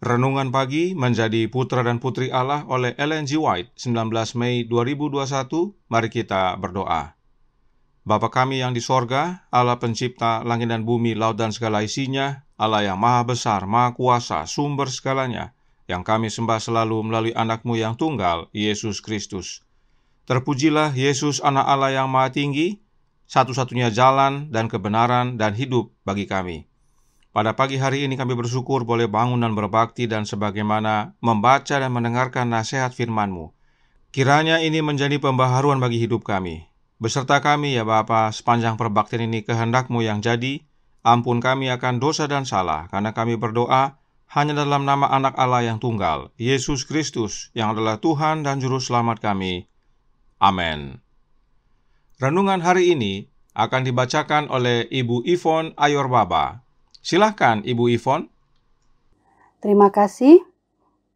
Renungan pagi menjadi putra dan putri Allah oleh Ellen G. White, 19 Mei 2021. Mari kita berdoa. Bapa kami yang di sorga, Allah pencipta langit dan bumi, laut dan segala isinya, Allah yang maha besar, maha kuasa, sumber segalanya, yang kami sembah selalu melalui anakmu yang tunggal, Yesus Kristus. Terpujilah Yesus anak Allah yang maha tinggi, satu-satunya jalan dan kebenaran dan hidup bagi kami. Pada pagi hari ini kami bersyukur boleh bangun dan berbakti dan sebagaimana membaca dan mendengarkan nasihat firman-Mu. Kiranya ini menjadi pembaharuan bagi hidup kami. Beserta kami ya Bapa sepanjang perbaktian ini kehendak-Mu yang jadi, ampun kami akan dosa dan salah karena kami berdoa hanya dalam nama anak Allah yang tunggal, Yesus Kristus yang adalah Tuhan dan Juru Selamat kami. Amin. Renungan hari ini akan dibacakan oleh Ibu Ivon Ayorbaba Silahkan Ibu Ivon. Terima kasih.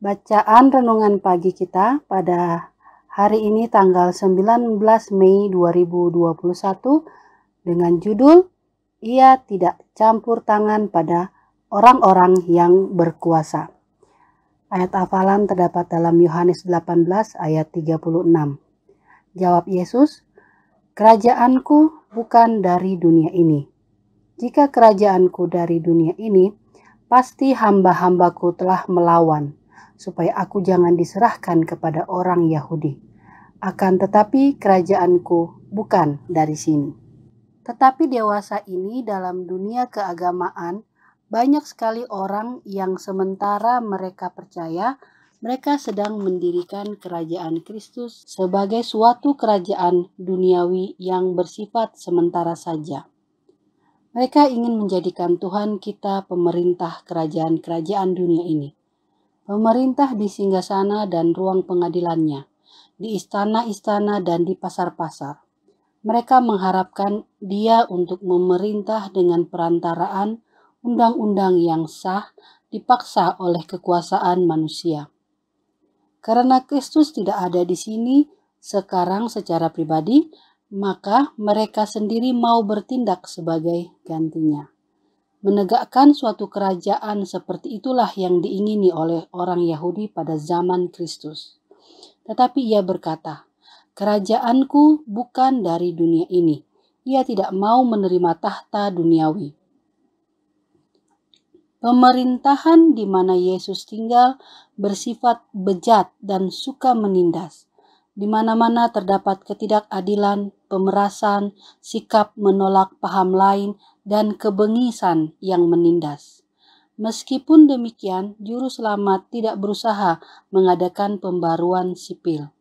Bacaan renungan pagi kita pada hari ini tanggal 19 Mei 2021 dengan judul Ia Tidak Campur Tangan pada Orang-orang yang Berkuasa. Ayat hafalan terdapat dalam Yohanes 18 ayat 36. Jawab Yesus, Kerajaanku bukan dari dunia ini. Jika kerajaanku dari dunia ini, pasti hamba-hambaku telah melawan, supaya aku jangan diserahkan kepada orang Yahudi. Akan tetapi kerajaanku bukan dari sini. Tetapi dewasa ini dalam dunia keagamaan, banyak sekali orang yang sementara mereka percaya mereka sedang mendirikan kerajaan Kristus sebagai suatu kerajaan duniawi yang bersifat sementara saja. Mereka ingin menjadikan Tuhan kita pemerintah kerajaan-kerajaan dunia ini. Pemerintah di singgasana dan ruang pengadilannya, di istana-istana dan di pasar-pasar. Mereka mengharapkan dia untuk memerintah dengan perantaraan undang-undang yang sah dipaksa oleh kekuasaan manusia. Karena Kristus tidak ada di sini sekarang secara pribadi, maka mereka sendiri mau bertindak sebagai gantinya. Menegakkan suatu kerajaan seperti itulah yang diingini oleh orang Yahudi pada zaman Kristus. Tetapi ia berkata, "Kerajaanku bukan dari dunia ini." Ia tidak mau menerima tahta duniawi. Pemerintahan di mana Yesus tinggal bersifat bejat dan suka menindas di mana-mana terdapat ketidakadilan, pemerasan, sikap menolak paham lain, dan kebengisan yang menindas. Meskipun demikian, juru selamat tidak berusaha mengadakan pembaruan sipil.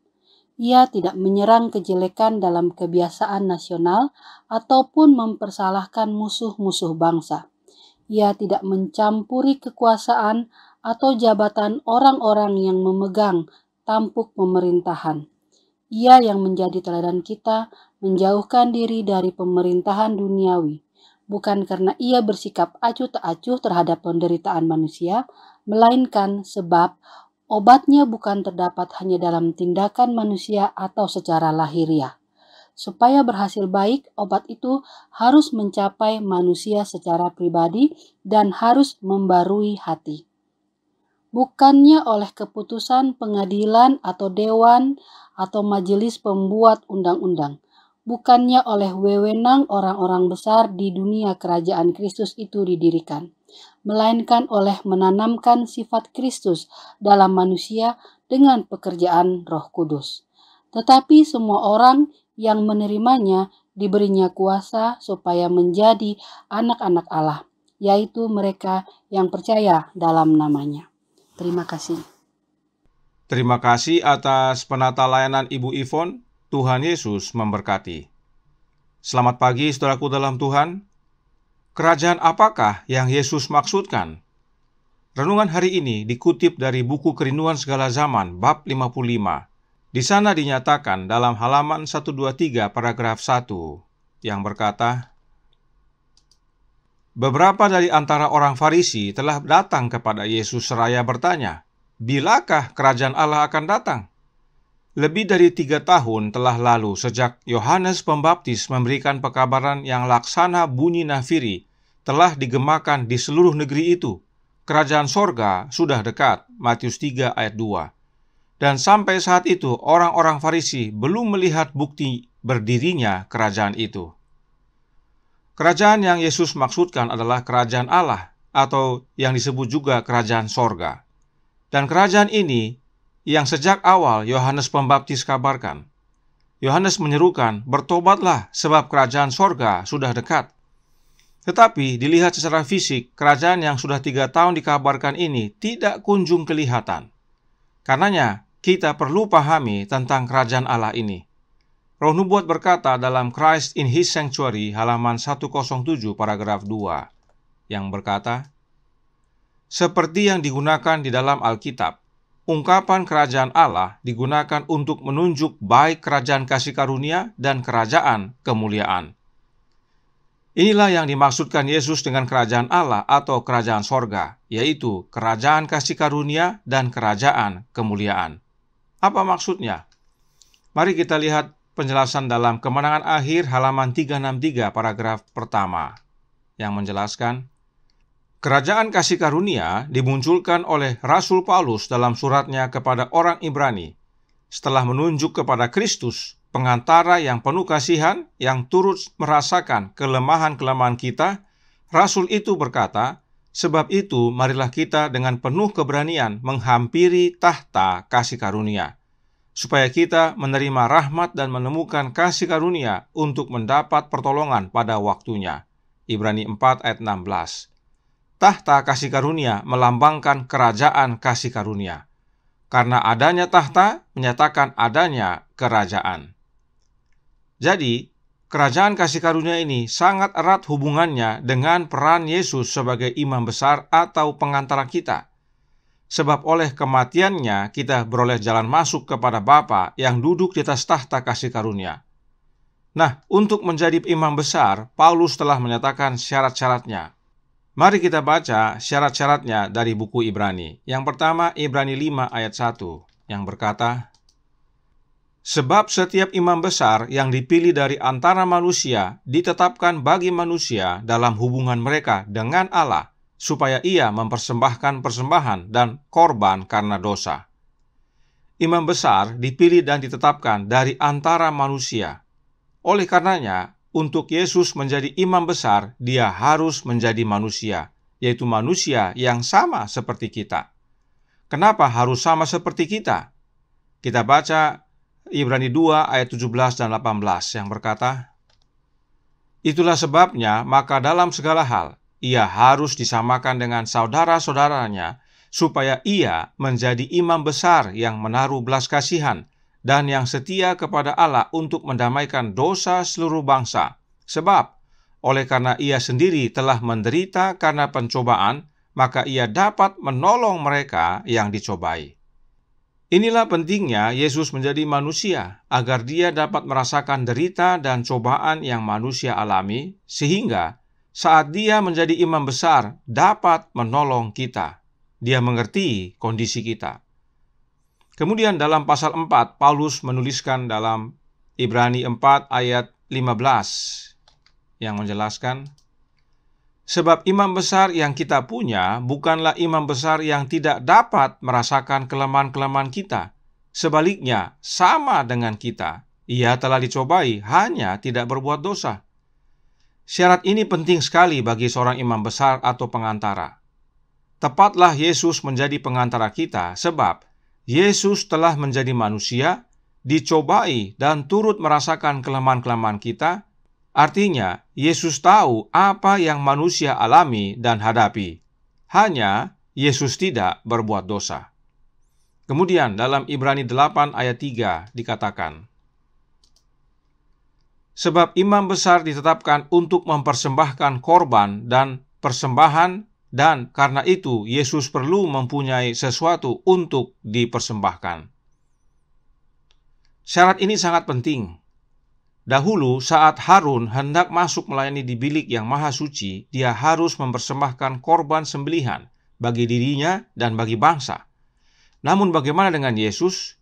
Ia tidak menyerang kejelekan dalam kebiasaan nasional ataupun mempersalahkan musuh-musuh bangsa. Ia tidak mencampuri kekuasaan atau jabatan orang-orang yang memegang tampuk pemerintahan. Ia yang menjadi teladan kita menjauhkan diri dari pemerintahan duniawi, bukan karena ia bersikap acuh tak acuh terhadap penderitaan manusia, melainkan sebab obatnya bukan terdapat hanya dalam tindakan manusia atau secara lahiriah. Supaya berhasil baik, obat itu harus mencapai manusia secara pribadi dan harus membarui hati bukannya oleh keputusan pengadilan atau dewan atau majelis pembuat undang-undang, bukannya oleh wewenang orang-orang besar di dunia kerajaan Kristus itu didirikan, melainkan oleh menanamkan sifat Kristus dalam manusia dengan pekerjaan Roh Kudus. Tetapi semua orang yang menerimanya diberinya kuasa supaya menjadi anak-anak Allah, yaitu mereka yang percaya dalam namanya. Terima kasih. Terima kasih atas penata layanan Ibu Ivon. Tuhan Yesus memberkati. Selamat pagi, saudaraku dalam Tuhan. Kerajaan apakah yang Yesus maksudkan? Renungan hari ini dikutip dari buku Kerinduan Segala Zaman, bab 55. Di sana dinyatakan dalam halaman 123 paragraf 1 yang berkata, Beberapa dari antara orang Farisi telah datang kepada Yesus seraya bertanya, "Bilakah kerajaan Allah akan datang?" Lebih dari tiga tahun telah lalu sejak Yohanes Pembaptis memberikan pekabaran yang laksana bunyi nafiri telah digemakan di seluruh negeri itu. Kerajaan sorga sudah dekat, Matius 3 ayat 2. Dan sampai saat itu orang-orang Farisi belum melihat bukti berdirinya kerajaan itu. Kerajaan yang Yesus maksudkan adalah kerajaan Allah atau yang disebut juga kerajaan sorga. Dan kerajaan ini yang sejak awal Yohanes Pembaptis kabarkan. Yohanes menyerukan, bertobatlah sebab kerajaan sorga sudah dekat. Tetapi dilihat secara fisik, kerajaan yang sudah tiga tahun dikabarkan ini tidak kunjung kelihatan. Karenanya, kita perlu pahami tentang kerajaan Allah ini. Roh Nubuat berkata dalam Christ in His Sanctuary halaman 107 paragraf 2 yang berkata, Seperti yang digunakan di dalam Alkitab, ungkapan kerajaan Allah digunakan untuk menunjuk baik kerajaan kasih karunia dan kerajaan kemuliaan. Inilah yang dimaksudkan Yesus dengan kerajaan Allah atau kerajaan sorga, yaitu kerajaan kasih karunia dan kerajaan kemuliaan. Apa maksudnya? Mari kita lihat Penjelasan dalam kemenangan akhir halaman 363 paragraf pertama yang menjelaskan Kerajaan kasih karunia dimunculkan oleh Rasul Paulus dalam suratnya kepada orang Ibrani setelah menunjuk kepada Kristus, pengantara yang penuh kasihan yang turut merasakan kelemahan-kelemahan kita, Rasul itu berkata, sebab itu marilah kita dengan penuh keberanian menghampiri tahta kasih karunia supaya kita menerima rahmat dan menemukan kasih karunia untuk mendapat pertolongan pada waktunya. Ibrani 4 ayat 16. Tahta kasih karunia melambangkan kerajaan kasih karunia. Karena adanya tahta menyatakan adanya kerajaan. Jadi, kerajaan kasih karunia ini sangat erat hubungannya dengan peran Yesus sebagai imam besar atau pengantara kita – sebab oleh kematiannya kita beroleh jalan masuk kepada Bapa yang duduk di atas tahta kasih karunia. Nah, untuk menjadi imam besar, Paulus telah menyatakan syarat-syaratnya. Mari kita baca syarat-syaratnya dari buku Ibrani. Yang pertama, Ibrani 5 ayat 1 yang berkata, Sebab setiap imam besar yang dipilih dari antara manusia ditetapkan bagi manusia dalam hubungan mereka dengan Allah supaya ia mempersembahkan persembahan dan korban karena dosa. Imam besar dipilih dan ditetapkan dari antara manusia. Oleh karenanya, untuk Yesus menjadi imam besar, dia harus menjadi manusia, yaitu manusia yang sama seperti kita. Kenapa harus sama seperti kita? Kita baca Ibrani 2 ayat 17 dan 18 yang berkata, Itulah sebabnya, maka dalam segala hal, ia harus disamakan dengan saudara-saudaranya, supaya ia menjadi imam besar yang menaruh belas kasihan dan yang setia kepada Allah untuk mendamaikan dosa seluruh bangsa. Sebab, oleh karena ia sendiri telah menderita karena pencobaan, maka ia dapat menolong mereka yang dicobai. Inilah pentingnya Yesus menjadi manusia, agar dia dapat merasakan derita dan cobaan yang manusia alami, sehingga saat dia menjadi imam besar dapat menolong kita. Dia mengerti kondisi kita. Kemudian dalam pasal 4 Paulus menuliskan dalam Ibrani 4 ayat 15 yang menjelaskan Sebab imam besar yang kita punya bukanlah imam besar yang tidak dapat merasakan kelemahan-kelemahan kita. Sebaliknya, sama dengan kita, ia telah dicobai, hanya tidak berbuat dosa. Syarat ini penting sekali bagi seorang imam besar atau pengantara. Tepatlah Yesus menjadi pengantara kita sebab Yesus telah menjadi manusia, dicobai dan turut merasakan kelemahan-kelemahan kita. Artinya, Yesus tahu apa yang manusia alami dan hadapi. Hanya Yesus tidak berbuat dosa. Kemudian dalam Ibrani 8 ayat 3 dikatakan, sebab imam besar ditetapkan untuk mempersembahkan korban dan persembahan dan karena itu Yesus perlu mempunyai sesuatu untuk dipersembahkan. Syarat ini sangat penting. Dahulu saat Harun hendak masuk melayani di bilik yang maha suci, dia harus mempersembahkan korban sembelihan bagi dirinya dan bagi bangsa. Namun bagaimana dengan Yesus?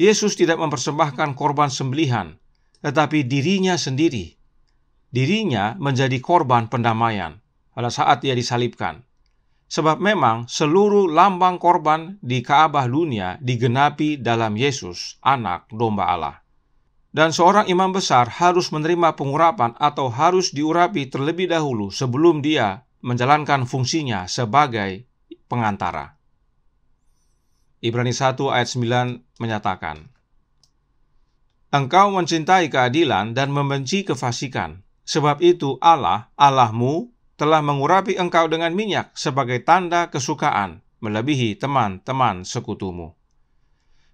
Yesus tidak mempersembahkan korban sembelihan, tetapi dirinya sendiri. Dirinya menjadi korban pendamaian pada saat ia disalibkan. Sebab memang seluruh lambang korban di Kaabah dunia digenapi dalam Yesus, anak domba Allah. Dan seorang imam besar harus menerima pengurapan atau harus diurapi terlebih dahulu sebelum dia menjalankan fungsinya sebagai pengantara. Ibrani 1 ayat 9 menyatakan, Engkau mencintai keadilan dan membenci kefasikan. Sebab itu Allah, Allahmu, telah mengurapi engkau dengan minyak sebagai tanda kesukaan, melebihi teman-teman sekutumu.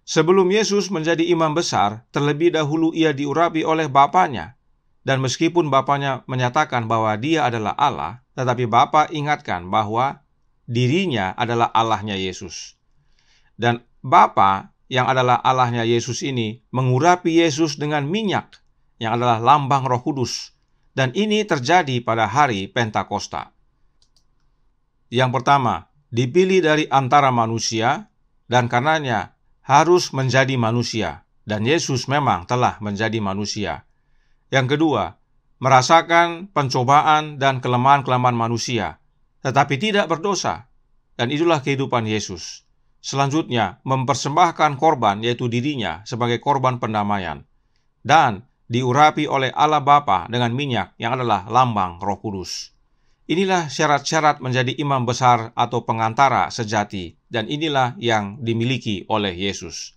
Sebelum Yesus menjadi imam besar, terlebih dahulu ia diurapi oleh Bapaknya. Dan meskipun Bapaknya menyatakan bahwa dia adalah Allah, tetapi Bapa ingatkan bahwa dirinya adalah Allahnya Yesus. Dan Bapa yang adalah Allahnya Yesus ini mengurapi Yesus dengan minyak yang adalah lambang Roh Kudus dan ini terjadi pada hari Pentakosta. Yang pertama, dipilih dari antara manusia dan karenanya harus menjadi manusia dan Yesus memang telah menjadi manusia. Yang kedua, merasakan pencobaan dan kelemahan-kelemahan manusia tetapi tidak berdosa. Dan itulah kehidupan Yesus. Selanjutnya, mempersembahkan korban yaitu dirinya sebagai korban pendamaian dan diurapi oleh Allah Bapa dengan minyak yang adalah lambang Roh Kudus. Inilah syarat-syarat menjadi imam besar atau pengantara sejati dan inilah yang dimiliki oleh Yesus.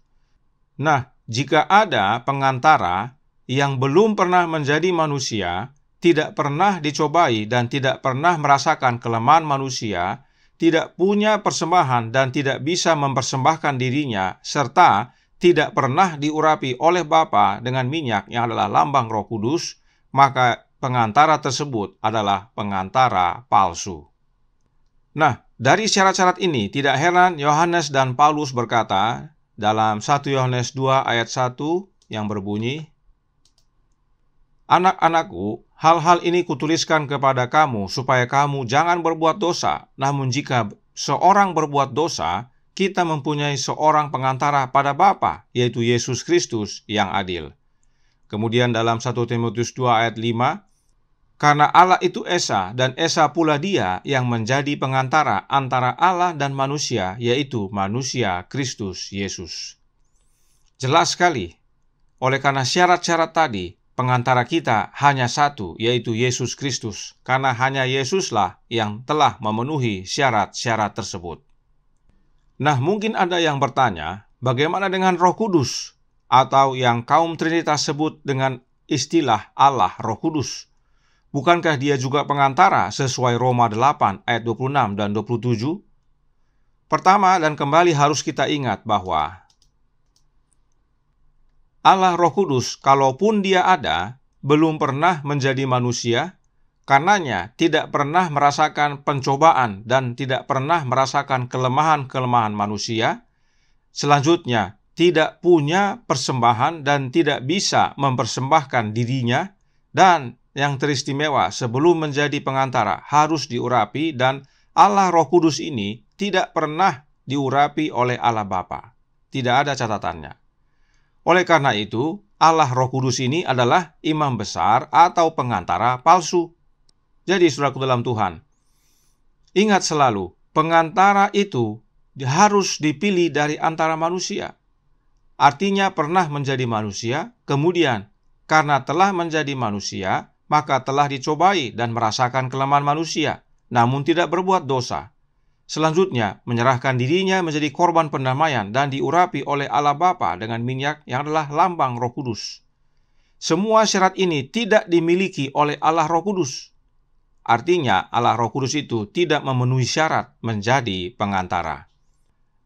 Nah, jika ada pengantara yang belum pernah menjadi manusia, tidak pernah dicobai dan tidak pernah merasakan kelemahan manusia, tidak punya persembahan dan tidak bisa mempersembahkan dirinya, serta tidak pernah diurapi oleh Bapa dengan minyak yang adalah lambang roh kudus, maka pengantara tersebut adalah pengantara palsu. Nah, dari syarat-syarat ini tidak heran Yohanes dan Paulus berkata dalam 1 Yohanes 2 ayat 1 yang berbunyi, Anak-anakku, Hal-hal ini kutuliskan kepada kamu supaya kamu jangan berbuat dosa. Namun jika seorang berbuat dosa, kita mempunyai seorang pengantara pada Bapa, yaitu Yesus Kristus yang adil. Kemudian dalam 1 Timotius 2 ayat 5, karena Allah itu Esa dan Esa pula dia yang menjadi pengantara antara Allah dan manusia, yaitu manusia Kristus Yesus. Jelas sekali. Oleh karena syarat-syarat tadi, Pengantara kita hanya satu, yaitu Yesus Kristus, karena hanya Yesuslah yang telah memenuhi syarat-syarat tersebut. Nah, mungkin ada yang bertanya, bagaimana dengan Roh Kudus atau yang kaum Trinitas sebut dengan istilah Allah Roh Kudus? Bukankah dia juga pengantara sesuai Roma 8 ayat 26 dan 27? Pertama dan kembali harus kita ingat bahwa Allah Roh Kudus, kalaupun Dia ada, belum pernah menjadi manusia, karenanya tidak pernah merasakan pencobaan dan tidak pernah merasakan kelemahan-kelemahan manusia. Selanjutnya, tidak punya persembahan dan tidak bisa mempersembahkan dirinya, dan yang teristimewa sebelum menjadi pengantara harus diurapi, dan Allah Roh Kudus ini tidak pernah diurapi oleh Allah Bapa. Tidak ada catatannya. Oleh karena itu, Allah Roh Kudus ini adalah imam besar atau pengantara palsu. Jadi saudaraku dalam Tuhan, ingat selalu, pengantara itu harus dipilih dari antara manusia. Artinya pernah menjadi manusia, kemudian karena telah menjadi manusia, maka telah dicobai dan merasakan kelemahan manusia, namun tidak berbuat dosa. Selanjutnya, menyerahkan dirinya menjadi korban pendamaian dan diurapi oleh Allah Bapa dengan minyak yang adalah lambang Roh Kudus. Semua syarat ini tidak dimiliki oleh Allah Roh Kudus. Artinya, Allah Roh Kudus itu tidak memenuhi syarat menjadi pengantara.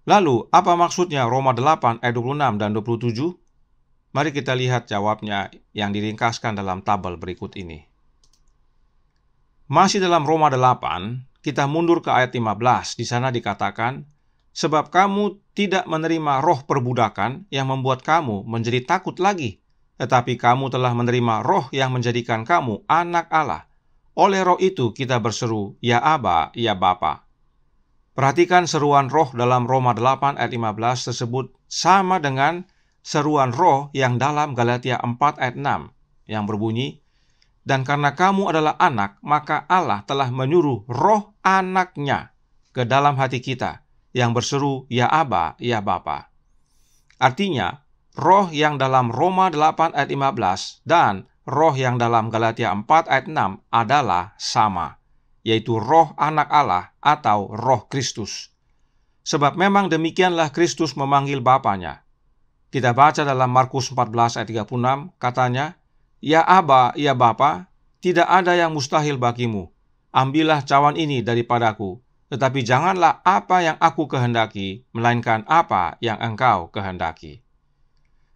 Lalu, apa maksudnya Roma 8 ayat 26 dan 27? Mari kita lihat jawabnya yang diringkaskan dalam tabel berikut ini. Masih dalam Roma 8, kita mundur ke ayat 15. Di sana dikatakan, sebab kamu tidak menerima roh perbudakan yang membuat kamu menjadi takut lagi, tetapi kamu telah menerima roh yang menjadikan kamu anak Allah. Oleh roh itu kita berseru, Ya Aba, Ya Bapa. Perhatikan seruan roh dalam Roma 8 ayat 15 tersebut sama dengan seruan roh yang dalam Galatia 4 ayat 6 yang berbunyi, dan karena kamu adalah anak, maka Allah telah menyuruh roh anaknya ke dalam hati kita yang berseru, Ya Aba, Ya Bapa. Artinya, roh yang dalam Roma 8 ayat 15 dan roh yang dalam Galatia 4 ayat 6 adalah sama, yaitu roh anak Allah atau roh Kristus. Sebab memang demikianlah Kristus memanggil Bapaknya. Kita baca dalam Markus 14 ayat 36, katanya, Ya Aba, ya Bapa, tidak ada yang mustahil bagimu. Ambillah cawan ini daripadaku, tetapi janganlah apa yang aku kehendaki, melainkan apa yang engkau kehendaki.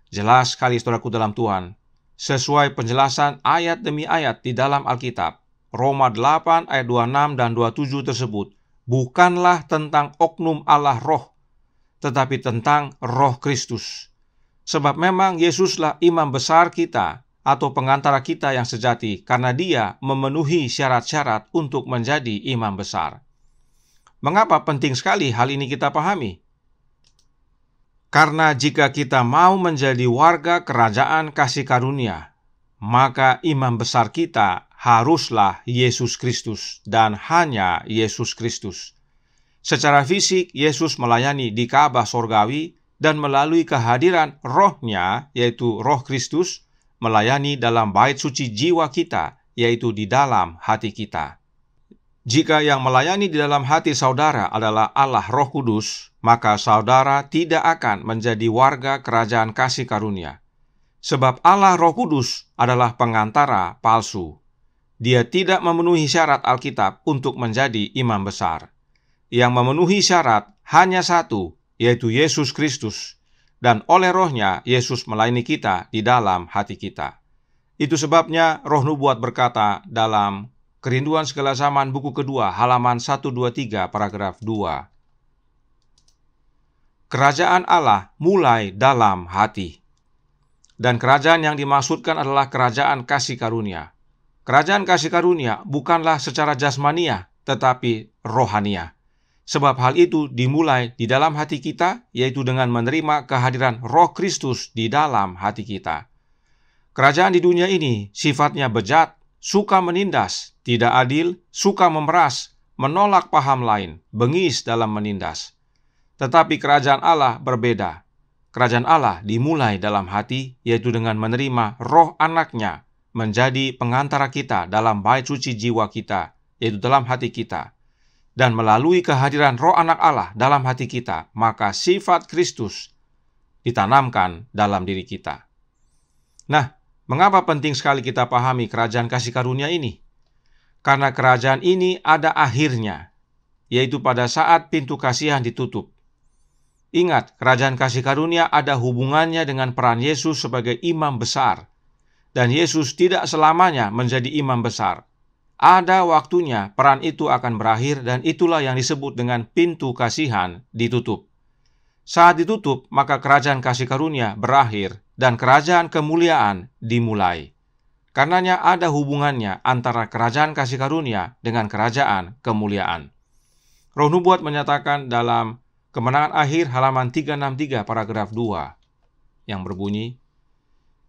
Jelas sekali saudaraku dalam Tuhan, sesuai penjelasan ayat demi ayat di dalam Alkitab, Roma 8 ayat 26 dan 27 tersebut, bukanlah tentang oknum Allah roh, tetapi tentang roh Kristus. Sebab memang Yesuslah imam besar kita atau pengantara kita yang sejati karena dia memenuhi syarat-syarat untuk menjadi imam besar. Mengapa penting sekali hal ini kita pahami? Karena jika kita mau menjadi warga kerajaan kasih karunia, maka imam besar kita haruslah Yesus Kristus dan hanya Yesus Kristus. Secara fisik, Yesus melayani di Ka'bah sorgawi dan melalui kehadiran rohnya, yaitu roh Kristus, melayani dalam bait suci jiwa kita, yaitu di dalam hati kita. Jika yang melayani di dalam hati saudara adalah Allah Roh Kudus, maka saudara tidak akan menjadi warga kerajaan kasih karunia. Sebab Allah Roh Kudus adalah pengantara palsu. Dia tidak memenuhi syarat Alkitab untuk menjadi imam besar. Yang memenuhi syarat hanya satu, yaitu Yesus Kristus, dan oleh rohnya Yesus melayani kita di dalam hati kita. Itu sebabnya roh nubuat berkata dalam Kerinduan Segala Zaman buku kedua halaman 123 paragraf 2. Kerajaan Allah mulai dalam hati. Dan kerajaan yang dimaksudkan adalah kerajaan kasih karunia. Kerajaan kasih karunia bukanlah secara jasmania, tetapi rohania. Sebab hal itu dimulai di dalam hati kita, yaitu dengan menerima kehadiran Roh Kristus di dalam hati kita. Kerajaan di dunia ini sifatnya bejat, suka menindas, tidak adil, suka memeras, menolak paham lain, bengis dalam menindas. Tetapi kerajaan Allah berbeda. Kerajaan Allah dimulai dalam hati, yaitu dengan menerima roh anaknya menjadi pengantara kita dalam baik suci jiwa kita, yaitu dalam hati kita dan melalui kehadiran roh anak Allah dalam hati kita, maka sifat Kristus ditanamkan dalam diri kita. Nah, mengapa penting sekali kita pahami kerajaan kasih karunia ini? Karena kerajaan ini ada akhirnya, yaitu pada saat pintu kasihan ditutup. Ingat, kerajaan kasih karunia ada hubungannya dengan peran Yesus sebagai imam besar. Dan Yesus tidak selamanya menjadi imam besar. Ada waktunya peran itu akan berakhir dan itulah yang disebut dengan pintu kasihan ditutup. Saat ditutup, maka kerajaan kasih karunia berakhir dan kerajaan kemuliaan dimulai. Karenanya ada hubungannya antara kerajaan kasih karunia dengan kerajaan kemuliaan. Roh Nubuat menyatakan dalam kemenangan akhir halaman 363 paragraf 2 yang berbunyi,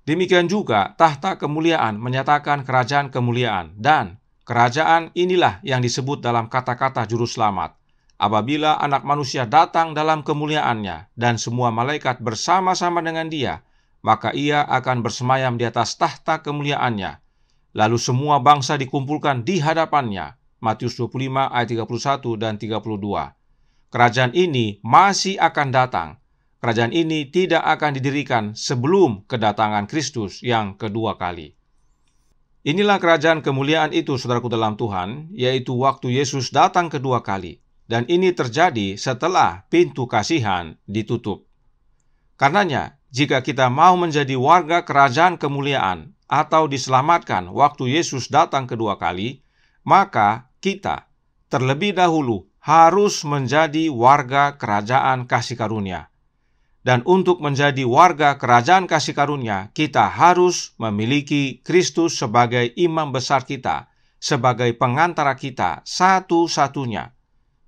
Demikian juga tahta kemuliaan menyatakan kerajaan kemuliaan dan Kerajaan inilah yang disebut dalam kata-kata juru selamat. Apabila anak manusia datang dalam kemuliaannya dan semua malaikat bersama-sama dengan dia, maka ia akan bersemayam di atas tahta kemuliaannya. Lalu semua bangsa dikumpulkan di hadapannya. Matius 25 ayat 31 dan 32. Kerajaan ini masih akan datang. Kerajaan ini tidak akan didirikan sebelum kedatangan Kristus yang kedua kali. Inilah kerajaan kemuliaan itu, saudaraku dalam Tuhan, yaitu waktu Yesus datang kedua kali. Dan ini terjadi setelah pintu kasihan ditutup. Karenanya, jika kita mau menjadi warga kerajaan kemuliaan atau diselamatkan waktu Yesus datang kedua kali, maka kita terlebih dahulu harus menjadi warga kerajaan kasih karunia dan untuk menjadi warga kerajaan kasih karunia, kita harus memiliki Kristus sebagai imam besar kita, sebagai pengantara kita satu-satunya.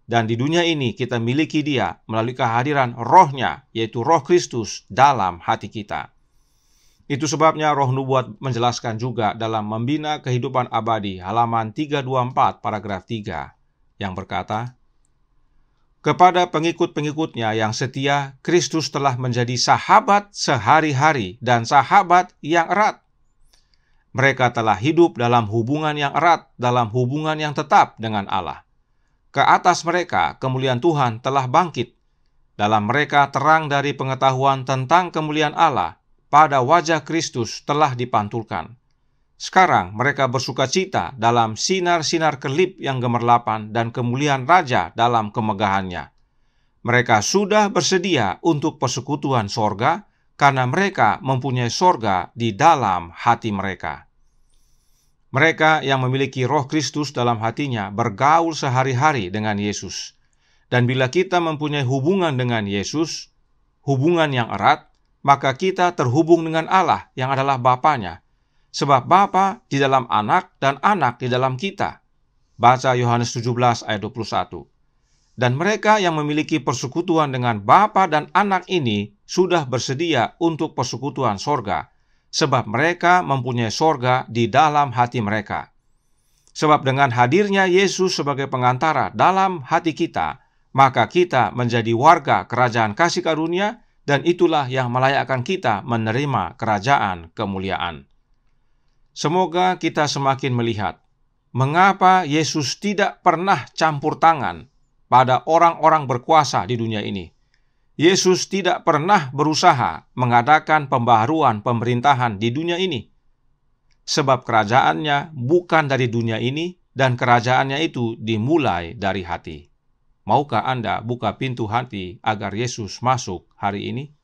Dan di dunia ini kita miliki dia melalui kehadiran rohnya, yaitu roh Kristus dalam hati kita. Itu sebabnya roh nubuat menjelaskan juga dalam Membina Kehidupan Abadi halaman 324 paragraf 3 yang berkata, kepada pengikut-pengikutnya yang setia, Kristus telah menjadi sahabat sehari-hari dan sahabat yang erat. Mereka telah hidup dalam hubungan yang erat, dalam hubungan yang tetap dengan Allah. Ke atas mereka, kemuliaan Tuhan telah bangkit. Dalam mereka terang dari pengetahuan tentang kemuliaan Allah pada wajah Kristus telah dipantulkan. Sekarang mereka bersuka cita dalam sinar-sinar kelip yang gemerlapan dan kemuliaan Raja dalam kemegahannya. Mereka sudah bersedia untuk persekutuan sorga karena mereka mempunyai sorga di dalam hati mereka. Mereka yang memiliki roh Kristus dalam hatinya bergaul sehari-hari dengan Yesus. Dan bila kita mempunyai hubungan dengan Yesus, hubungan yang erat, maka kita terhubung dengan Allah yang adalah Bapaknya, Sebab Bapa di dalam anak dan anak di dalam kita. Baca Yohanes 17 ayat 21. Dan mereka yang memiliki persekutuan dengan Bapa dan anak ini sudah bersedia untuk persekutuan sorga, sebab mereka mempunyai sorga di dalam hati mereka. Sebab dengan hadirnya Yesus sebagai pengantara dalam hati kita, maka kita menjadi warga kerajaan kasih karunia, dan itulah yang melayakkan kita menerima kerajaan kemuliaan. Semoga kita semakin melihat mengapa Yesus tidak pernah campur tangan pada orang-orang berkuasa di dunia ini. Yesus tidak pernah berusaha mengadakan pembaharuan pemerintahan di dunia ini, sebab kerajaannya bukan dari dunia ini, dan kerajaannya itu dimulai dari hati. Maukah Anda buka pintu hati agar Yesus masuk hari ini?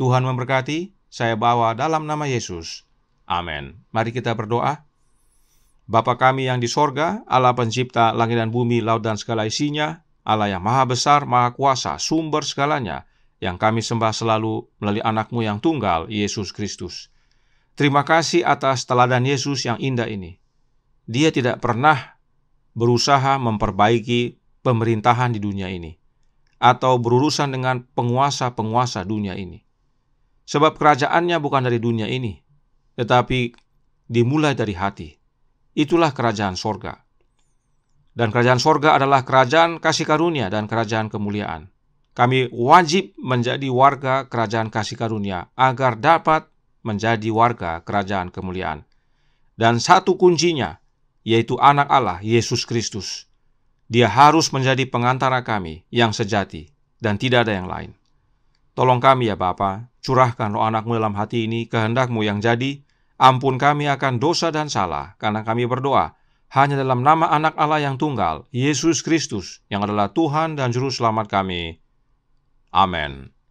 Tuhan memberkati, saya bawa dalam nama Yesus Amin. Mari kita berdoa. Bapa kami yang di sorga, Allah pencipta langit dan bumi, laut dan segala isinya, Allah yang maha besar, maha kuasa, sumber segalanya, yang kami sembah selalu melalui anakmu yang tunggal, Yesus Kristus. Terima kasih atas teladan Yesus yang indah ini. Dia tidak pernah berusaha memperbaiki pemerintahan di dunia ini, atau berurusan dengan penguasa-penguasa dunia ini. Sebab kerajaannya bukan dari dunia ini, tetapi dimulai dari hati. Itulah kerajaan sorga. Dan kerajaan sorga adalah kerajaan kasih karunia dan kerajaan kemuliaan. Kami wajib menjadi warga kerajaan kasih karunia agar dapat menjadi warga kerajaan kemuliaan. Dan satu kuncinya, yaitu anak Allah, Yesus Kristus. Dia harus menjadi pengantara kami yang sejati dan tidak ada yang lain. Tolong kami ya Bapa, curahkan roh anakmu dalam hati ini, kehendakmu yang jadi, Ampun kami akan dosa dan salah, karena kami berdoa hanya dalam nama anak Allah yang tunggal, Yesus Kristus, yang adalah Tuhan dan Juru Selamat kami. Amin.